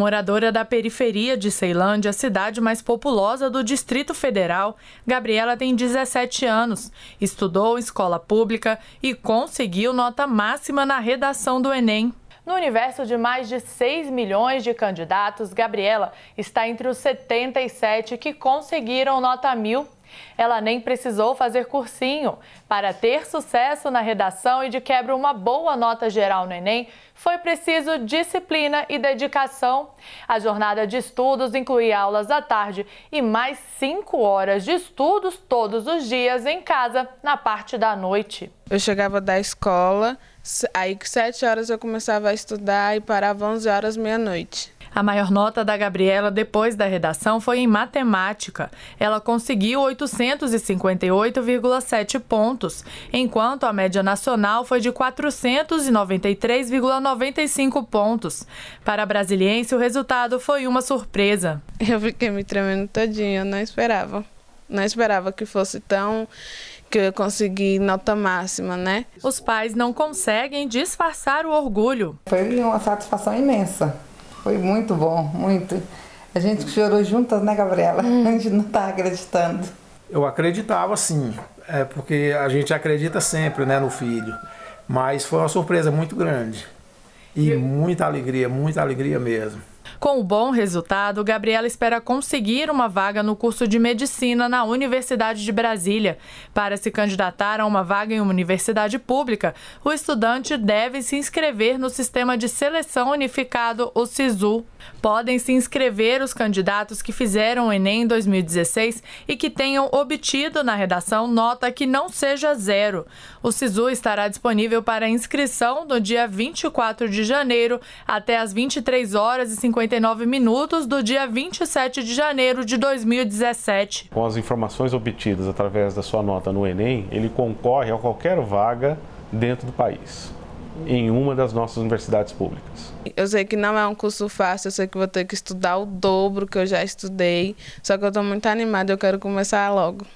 Moradora da periferia de Ceilândia, cidade mais populosa do Distrito Federal, Gabriela tem 17 anos, estudou em escola pública e conseguiu nota máxima na redação do Enem. No universo de mais de 6 milhões de candidatos, Gabriela está entre os 77 que conseguiram nota mil ela nem precisou fazer cursinho. Para ter sucesso na redação e de quebra uma boa nota geral no Enem, foi preciso disciplina e dedicação. A jornada de estudos incluía aulas à tarde e mais cinco horas de estudos todos os dias em casa, na parte da noite. Eu chegava da escola, aí com sete horas eu começava a estudar e parava onze horas meia-noite. A maior nota da Gabriela depois da redação foi em matemática. Ela conseguiu 858,7 pontos, enquanto a média nacional foi de 493,95 pontos. Para a brasiliense, o resultado foi uma surpresa. Eu fiquei me tremendo todinha, não esperava. Não esperava que fosse tão que eu consegui nota máxima, né? Os pais não conseguem disfarçar o orgulho. Foi uma satisfação imensa foi muito bom, muito. A gente chorou juntas, né, Gabriela? Hum. A gente não tá acreditando. Eu acreditava sim, é porque a gente acredita sempre, né, no filho. Mas foi uma surpresa muito grande. E muita alegria, muita alegria mesmo. Com o um bom resultado, Gabriela espera conseguir uma vaga no curso de medicina na Universidade de Brasília. Para se candidatar a uma vaga em uma universidade pública, o estudante deve se inscrever no sistema de seleção unificado, o SISU. Podem se inscrever os candidatos que fizeram o Enem 2016 e que tenham obtido na redação nota que não seja zero. O SISU estará disponível para inscrição no dia 24 de janeiro até as 23 horas e 59 minutos do dia 27 de janeiro de 2017. Com as informações obtidas através da sua nota no Enem, ele concorre a qualquer vaga dentro do país em uma das nossas universidades públicas. Eu sei que não é um curso fácil, eu sei que vou ter que estudar o dobro que eu já estudei, só que eu estou muito animada, eu quero começar logo.